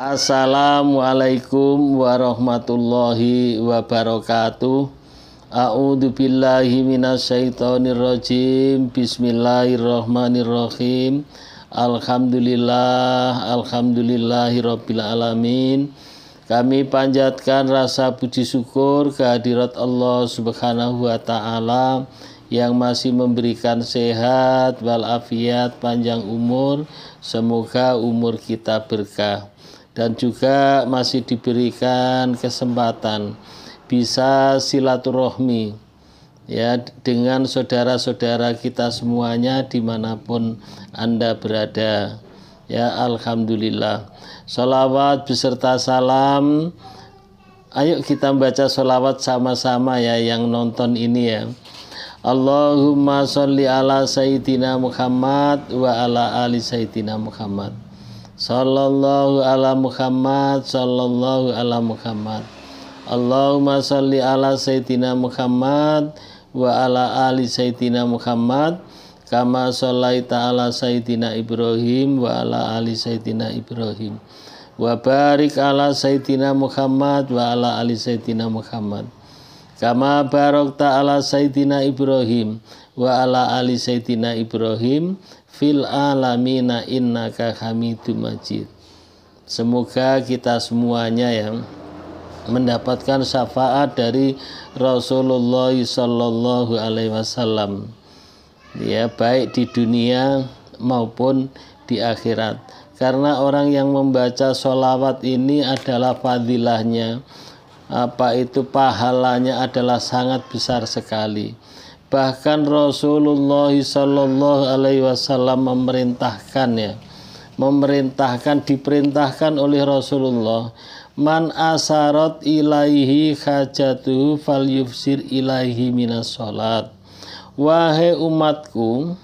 Assalamualaikum warahmatullahi wabarakatuh. A'udzu billahi minasyaitonir rajim. Bismillahirrahmanirrahim. Alhamdulillah, alhamdulillahirabbil alamin. Kami panjatkan rasa puji syukur kehadirat Allah Subhanahu wa taala yang masih memberikan sehat walafiat panjang umur. Semoga umur kita berkah dan juga masih diberikan kesempatan bisa silaturahmi ya dengan saudara-saudara kita semuanya dimanapun anda berada ya alhamdulillah salawat beserta salam ayo kita baca salawat sama-sama ya yang nonton ini ya Allahumma sholli ala sayyidina Muhammad wa ala ali sayyidina Muhammad Sallallahu ala Muhammad Sallallahu ala Muhammad Allahumma salli ala Sayyidina Muhammad Wa ala ali Sayyidina Muhammad Kama sallaita ala Sayyidina Ibrahim Wa ala ali Sayyidina Ibrahim Wa barik ala Sayyidina Muhammad Wa ala ali Sayyidina Muhammad Kama barokta ala Sayyidina Ibrahim Wa ala ali Sayyidina Ibrahim fil alamina innaka hamidum majid. Semoga kita semuanya yang mendapatkan syafaat dari Rasulullah sallallahu alaihi wasallam. Ya, baik di dunia maupun di akhirat. Karena orang yang membaca sholawat ini adalah fadilahnya. Apa itu pahalanya adalah sangat besar sekali bahkan Rasulullah Shallallahu Alaihi Wasallam memerintahkan ya memerintahkan diperintahkan oleh Rasulullah man asarot ilaihi hajatuh fal yufsir ilaihi minas sholat wahai umatku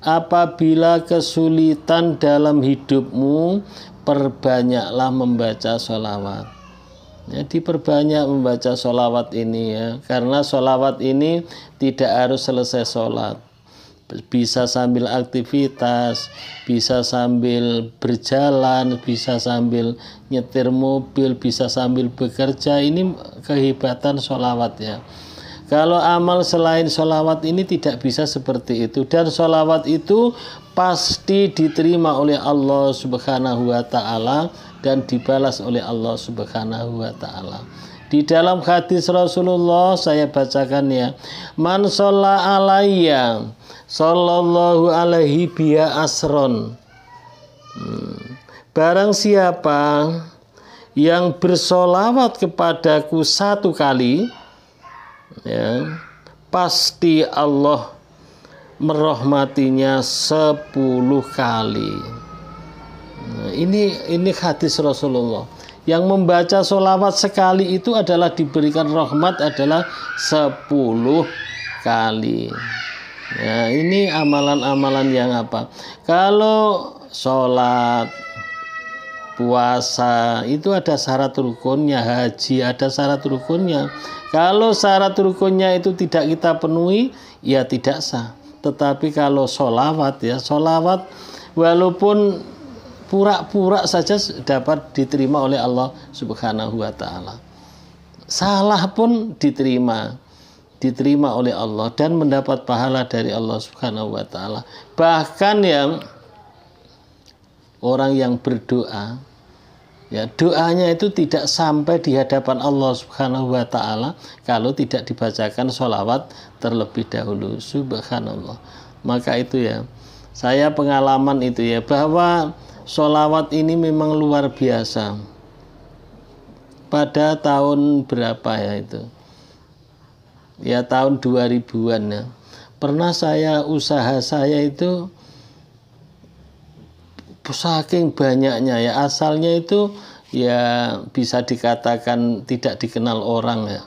apabila kesulitan dalam hidupmu perbanyaklah membaca sholawat ya, diperbanyak membaca sholawat ini ya karena sholawat ini tidak harus selesai sholat bisa sambil aktivitas, bisa sambil berjalan, bisa sambil nyetir mobil, bisa sambil bekerja. Ini kehebatan sholawat ya. Kalau amal selain sholawat ini tidak bisa seperti itu dan sholawat itu pasti diterima oleh Allah Subhanahu wa taala dan dibalas oleh Allah Subhanahu wa taala. Di dalam hadis Rasulullah saya bacakan ya. Man sholla alayya sallallahu alaihi biya asron. Hmm. Barang siapa yang bersolawat kepadaku satu kali, ya, pasti Allah merahmatinya sepuluh kali. Ini ini hadis Rasulullah. Yang membaca solawat sekali itu adalah diberikan rahmat adalah 10 kali. Ya, ini amalan-amalan yang apa? Kalau sholat, puasa itu ada syarat rukunnya haji ada syarat rukunnya kalau syarat rukunnya itu tidak kita penuhi ya tidak sah tetapi kalau sholawat ya sholawat walaupun pura-pura saja dapat diterima oleh Allah Subhanahu wa taala. Salah pun diterima, diterima oleh Allah dan mendapat pahala dari Allah Subhanahu wa taala. Bahkan yang orang yang berdoa ya doanya itu tidak sampai di hadapan Allah Subhanahu wa taala kalau tidak dibacakan sholawat terlebih dahulu subhanallah maka itu ya saya pengalaman itu ya bahwa solawat ini memang luar biasa pada tahun berapa ya itu ya tahun 2000-an ya pernah saya usaha saya itu saking banyaknya ya asalnya itu ya bisa dikatakan tidak dikenal orang ya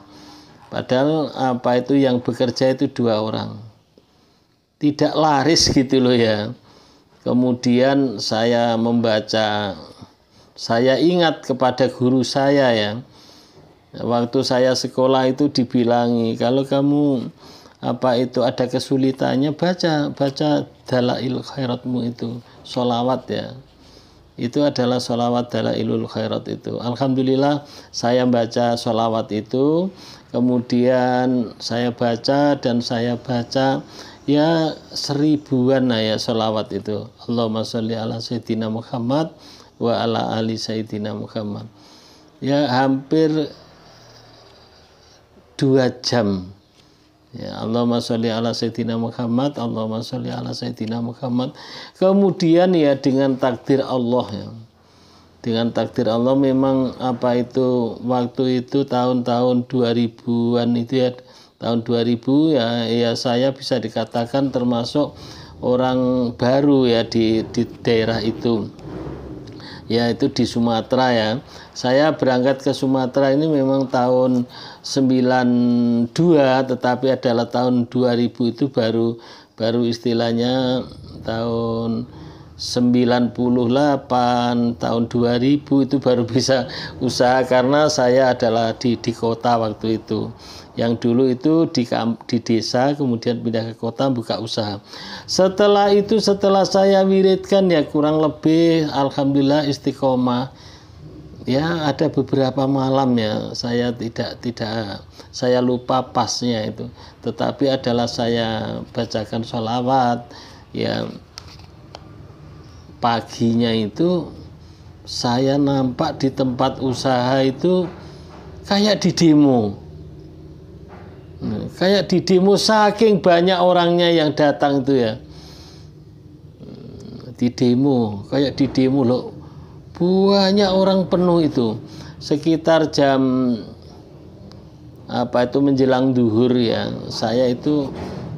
padahal apa itu yang bekerja itu dua orang tidak laris gitu loh ya kemudian saya membaca saya ingat kepada guru saya ya waktu saya sekolah itu dibilangi kalau kamu apa itu ada kesulitannya baca baca dalail khairatmu itu solawat ya itu adalah solawat dalailul khairat itu alhamdulillah saya baca solawat itu kemudian saya baca dan saya baca ya seribuan lah ya solawat itu Allahumma sholli ala Sayyidina Muhammad wa ala ali Sayyidina Muhammad ya hampir dua jam Ya, Allahumma sholli ala Sayyidina Muhammad, Allahumma sholli ala Sayyidina Muhammad. Kemudian ya dengan takdir Allah ya. Dengan takdir Allah memang apa itu waktu itu tahun-tahun 2000-an itu ya tahun 2000 ya ya saya bisa dikatakan termasuk orang baru ya di di daerah itu ya itu di Sumatera ya. Saya berangkat ke Sumatera ini memang tahun 92 tetapi adalah tahun 2000 itu baru baru istilahnya tahun 98 tahun 2000 itu baru bisa usaha karena saya adalah di di kota waktu itu yang dulu itu di, di desa kemudian pindah ke kota buka usaha setelah itu setelah saya wiridkan ya kurang lebih alhamdulillah istiqomah ya ada beberapa malam ya saya tidak tidak saya lupa pasnya itu tetapi adalah saya bacakan sholawat ya paginya itu saya nampak di tempat usaha itu kayak di demo Kayak di demo saking banyak orangnya yang datang itu ya. Di demo, kayak di demo loh. Banyak orang penuh itu. Sekitar jam apa itu menjelang duhur ya. Saya itu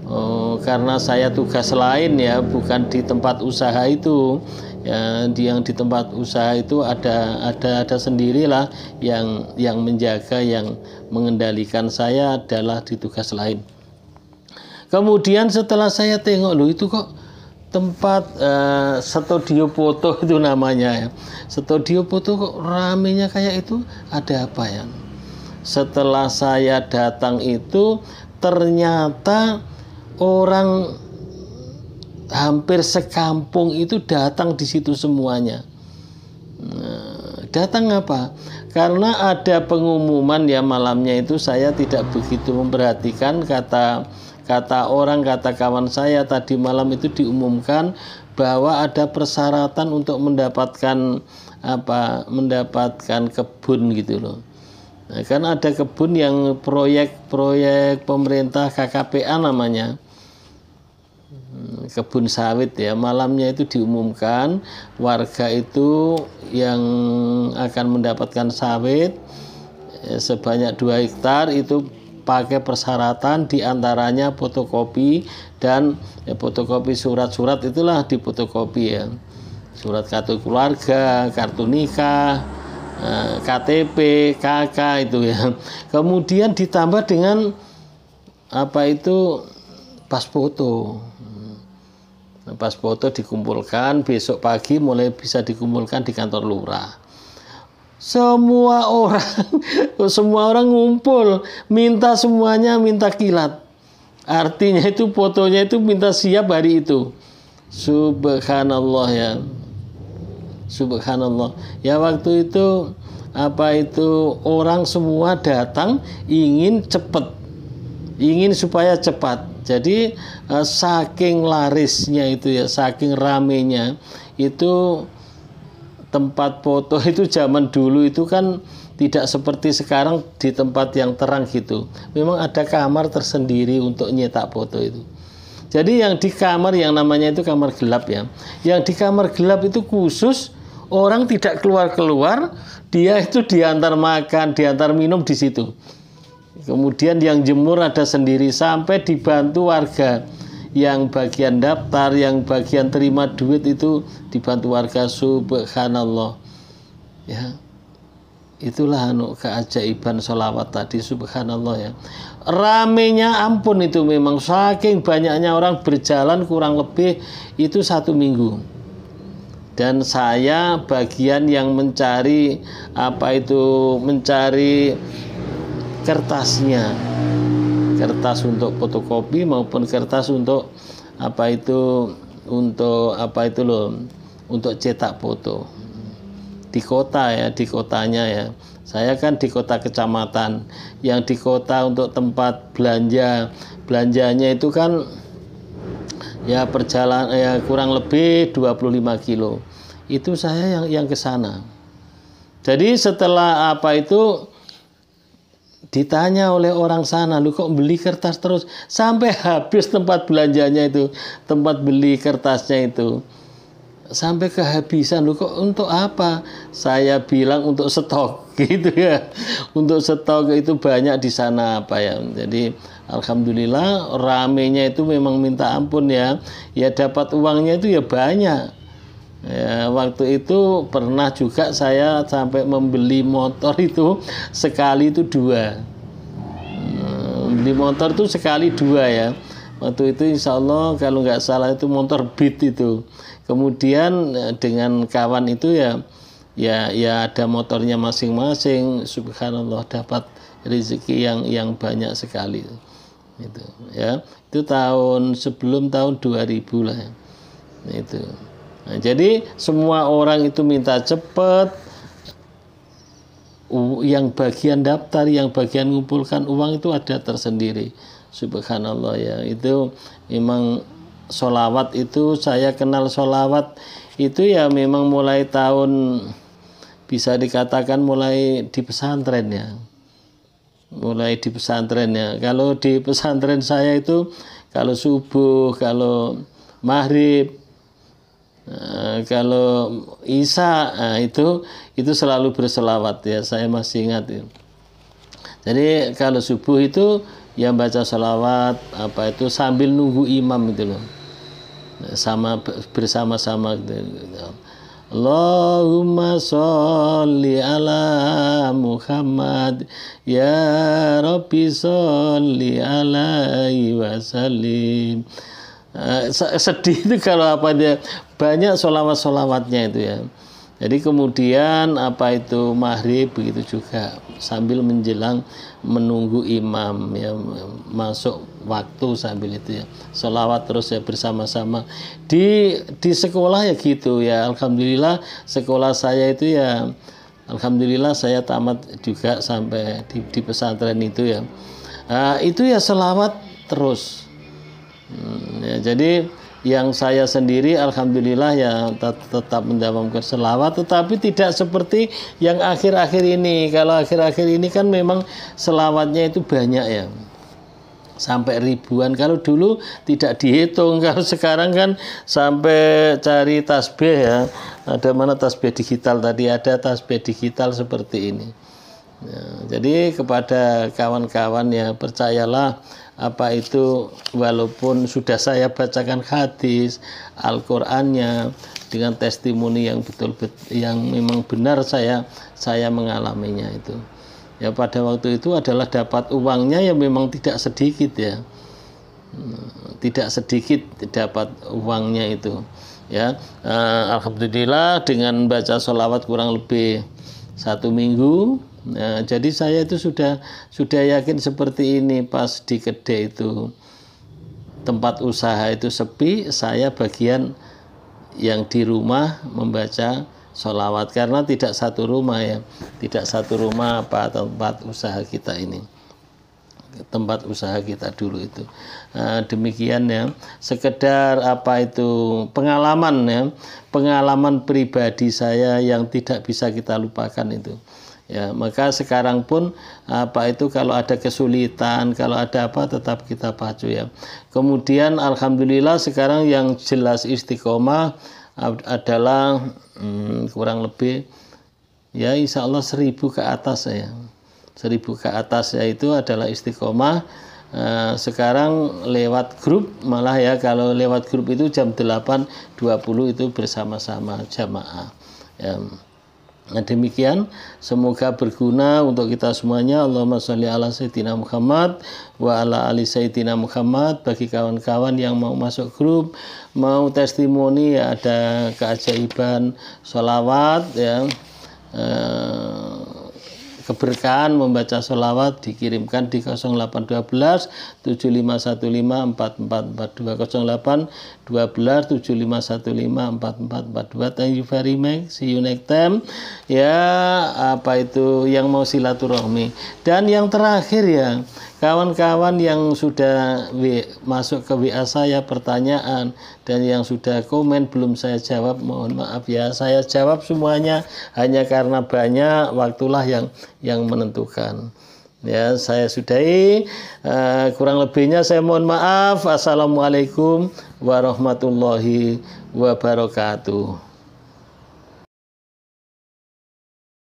oh, karena saya tugas lain ya, bukan di tempat usaha itu ya, yang di tempat usaha itu ada ada ada sendirilah yang yang menjaga yang mengendalikan saya adalah di tugas lain kemudian setelah saya tengok lu itu kok tempat uh, eh, studio foto itu namanya ya studio foto kok ramenya kayak itu ada apa ya setelah saya datang itu ternyata orang hampir sekampung itu datang di situ semuanya. Nah, datang apa? Karena ada pengumuman ya malamnya itu saya tidak begitu memperhatikan kata kata orang kata kawan saya tadi malam itu diumumkan bahwa ada persyaratan untuk mendapatkan apa mendapatkan kebun gitu loh nah, kan ada kebun yang proyek-proyek pemerintah KKPA namanya kebun sawit ya malamnya itu diumumkan warga itu yang akan mendapatkan sawit eh, sebanyak dua hektar itu pakai persyaratan diantaranya fotokopi dan ya, fotokopi surat-surat itulah di fotokopi ya surat kartu keluarga kartu nikah eh, KTP KK itu ya kemudian ditambah dengan apa itu pas foto pas foto dikumpulkan besok pagi mulai bisa dikumpulkan di kantor lurah semua orang semua orang ngumpul minta semuanya minta kilat artinya itu fotonya itu minta siap hari itu subhanallah ya subhanallah ya waktu itu apa itu orang semua datang ingin cepat ingin supaya cepat jadi eh, saking larisnya itu ya, saking ramenya itu tempat foto itu zaman dulu itu kan tidak seperti sekarang di tempat yang terang gitu. Memang ada kamar tersendiri untuk nyetak foto itu. Jadi yang di kamar yang namanya itu kamar gelap ya. Yang di kamar gelap itu khusus orang tidak keluar-keluar, dia itu diantar makan, diantar minum di situ. Kemudian yang jemur ada sendiri sampai dibantu warga yang bagian daftar, yang bagian terima duit itu dibantu warga subhanallah. Ya. Itulah anu keajaiban solawat tadi subhanallah ya. Ramenya ampun itu memang saking banyaknya orang berjalan kurang lebih itu satu minggu. Dan saya bagian yang mencari apa itu mencari kertasnya kertas untuk fotokopi maupun kertas untuk apa itu untuk apa itu loh untuk cetak foto di kota ya di kotanya ya saya kan di kota kecamatan yang di kota untuk tempat belanja belanjanya itu kan ya perjalanan ya kurang lebih 25 kilo itu saya yang yang ke sana jadi setelah apa itu Ditanya oleh orang sana, lu kok beli kertas terus? Sampai habis tempat belanjanya itu, tempat beli kertasnya itu. Sampai kehabisan, lu kok untuk apa? Saya bilang untuk stok, gitu ya. Untuk stok itu banyak di sana apa ya. Jadi Alhamdulillah ramenya itu memang minta ampun ya. Ya dapat uangnya itu ya banyak Ya, waktu itu pernah juga saya sampai membeli motor itu sekali itu dua. Hmm, beli motor itu sekali dua ya. Waktu itu insya Allah kalau nggak salah itu motor Beat itu. Kemudian eh, dengan kawan itu ya ya ya ada motornya masing-masing. Subhanallah dapat rezeki yang yang banyak sekali itu ya itu tahun sebelum tahun 2000 lah ya. itu Nah, jadi semua orang itu minta cepat yang bagian daftar, yang bagian ngumpulkan uang itu ada tersendiri. Subhanallah ya. Itu memang solawat itu saya kenal solawat itu ya memang mulai tahun bisa dikatakan mulai di pesantren ya mulai di pesantren ya kalau di pesantren saya itu kalau subuh kalau maghrib Eh, kalau Isa nah, itu itu selalu berselawat ya saya masih ingat ya. Jadi kalau subuh itu yang baca selawat apa itu sambil nunggu imam gitu loh eh, sama bersama-sama gitu. Allahumma sholli ala Muhammad ya Rabbi sholli alaihi wasallim Eh, sedih itu kalau apa dia banyak solawat solawatnya itu ya jadi kemudian apa itu maghrib begitu juga sambil menjelang menunggu imam ya masuk waktu sambil itu ya solawat terus ya bersama-sama di di sekolah ya gitu ya alhamdulillah sekolah saya itu ya alhamdulillah saya tamat juga sampai di, di pesantren itu ya uh, itu ya selawat terus Ya, jadi yang saya sendiri alhamdulillah ya tet tetap ke selawat tetapi tidak seperti yang akhir-akhir ini kalau akhir-akhir ini kan memang selawatnya itu banyak ya sampai ribuan kalau dulu tidak dihitung kalau sekarang kan sampai cari tasbih ya ada mana tasbih digital tadi ada tasbih digital seperti ini Ya, jadi kepada kawan-kawan ya percayalah apa itu walaupun sudah saya bacakan hadis Al-Qur'annya dengan testimoni yang betul, betul yang memang benar saya saya mengalaminya itu. Ya pada waktu itu adalah dapat uangnya yang memang tidak sedikit ya. Hmm, tidak sedikit dapat uangnya itu. Ya, eh, alhamdulillah dengan baca sholawat kurang lebih satu minggu Nah, jadi saya itu sudah sudah yakin seperti ini pas di kedai itu tempat usaha itu sepi, saya bagian yang di rumah membaca sholawat karena tidak satu rumah ya, tidak satu rumah apa tempat usaha kita ini tempat usaha kita dulu itu nah, demikian ya sekedar apa itu pengalaman ya pengalaman pribadi saya yang tidak bisa kita lupakan itu ya maka sekarang pun apa itu kalau ada kesulitan kalau ada apa tetap kita pacu ya kemudian alhamdulillah sekarang yang jelas istiqomah adalah hmm, kurang lebih ya insya Allah seribu ke atas ya seribu ke atas ya itu adalah istiqomah eh, sekarang lewat grup malah ya kalau lewat grup itu jam 8.20 itu bersama-sama jamaah ya. Nah, demikian semoga berguna untuk kita semuanya. Allahumma sholli ala sayyidina Muhammad wa ala ali sayyidina Muhammad bagi kawan-kawan yang mau masuk grup, mau testimoni ya ada keajaiban sholawat ya. Eh, keberkahan membaca solawat dikirimkan di 0812 7515 4442 08 12 7515 4442 thank you very much see you next time ya apa itu yang mau silaturahmi dan yang terakhir ya kawan-kawan yang sudah masuk ke WA saya pertanyaan dan yang sudah komen belum saya jawab mohon maaf ya saya jawab semuanya hanya karena banyak waktulah yang yang menentukan Ya, saya sudahi. Uh, kurang lebihnya saya mohon maaf. Assalamualaikum warahmatullahi wabarakatuh.